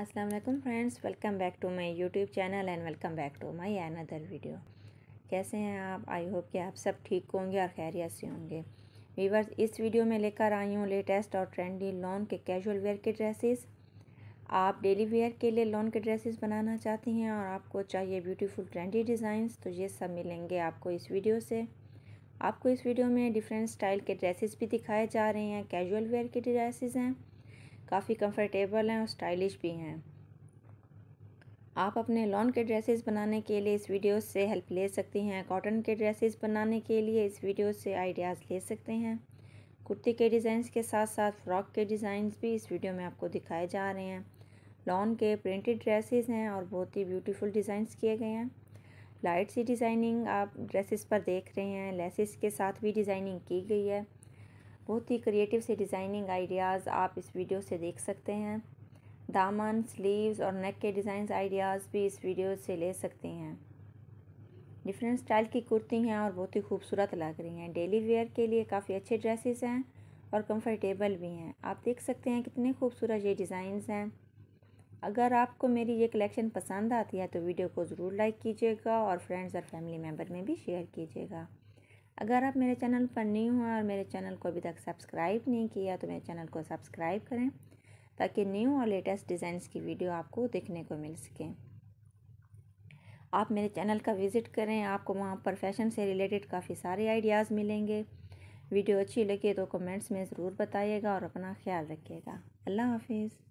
अस्सलाम वालेकुम friends welcome back to my YouTube channel and welcome back to my another video कैसे हैं आप आई होप कि आप सब ठीक होंगे और खैरियत से होंगे वीवर्स इस वीडियो में लेकर आई हूँ लेटेस्ट और ट्रेंडी लॉन के कैजुअल वेयर के ड्रेसेस आप डेली वेयर के लिए लॉन के ड्रेसेस बनाना चाहती हैं और आपको चाहिए ब्यूटीफुल ट्रेंडी डिज़ाइंस तो ये सब मिलेंगे आपको इस वीडियो से आपको इस वीडियो में डिफरेंट स्टाइल के ड्रेसेस भी दिखाए जा रहे हैं कैजुअल वेयर के ड्रेसेस हैं काफ़ी कंफर्टेबल हैं और स्टाइलिश भी हैं आप अपने लॉन के ड्रेसेस बनाने के लिए इस वीडियो से हेल्प ले सकती हैं कॉटन के ड्रेसेस बनाने के लिए इस वीडियो से आइडियाज़ ले सकते हैं कुर्ती के डिज़ाइंस के साथ साथ फ़्रॉक के डिज़ाइंस भी इस वीडियो में आपको दिखाए जा रहे हैं लॉन के प्रिंटेड ड्रेसेस हैं और बहुत ही ब्यूटीफुल डिज़ाइंस किए गए हैं लाइट सी डिज़ाइनिंग आप ड्रेसेस पर देख रहे हैं लेसेस के साथ भी डिज़ाइनिंग की गई है बहुत ही क्रिएटिव से डिज़ाइनिंग आइडियाज़ आप इस वीडियो से देख सकते हैं दामन स्लीव्स और नेक के डिज़ाइन आइडियाज़ भी इस वीडियो से ले सकते हैं डिफरेंट स्टाइल की कुर्ती हैं और बहुत ही खूबसूरत लग रही हैं डेली वेयर के लिए काफ़ी अच्छे ड्रेसेस हैं और कंफर्टेबल भी हैं आप देख सकते हैं कितने खूबसूरत ये डिज़ाइंस हैं अगर आपको मेरी ये कलेक्शन पसंद आती है तो वीडियो को ज़रूर लाइक कीजिएगा और फ्रेंड्स और फैमिली मेम्बर में भी शेयर कीजिएगा अगर आप मेरे चैनल पर न्यू हो और मेरे चैनल को अभी तक सब्सक्राइब नहीं किया तो मेरे चैनल को सब्सक्राइब करें ताकि न्यू और लेटेस्ट डिज़ाइंस की वीडियो आपको देखने को मिल सके आप मेरे चैनल का विज़िट करें आपको वहाँ पर फैशन से रिलेटेड काफ़ी सारे आइडियाज़ मिलेंगे वीडियो अच्छी लगे तो कमेंट्स में ज़रूर बताइएगा और अपना ख्याल रखिएगा अल्लाह हाफिज़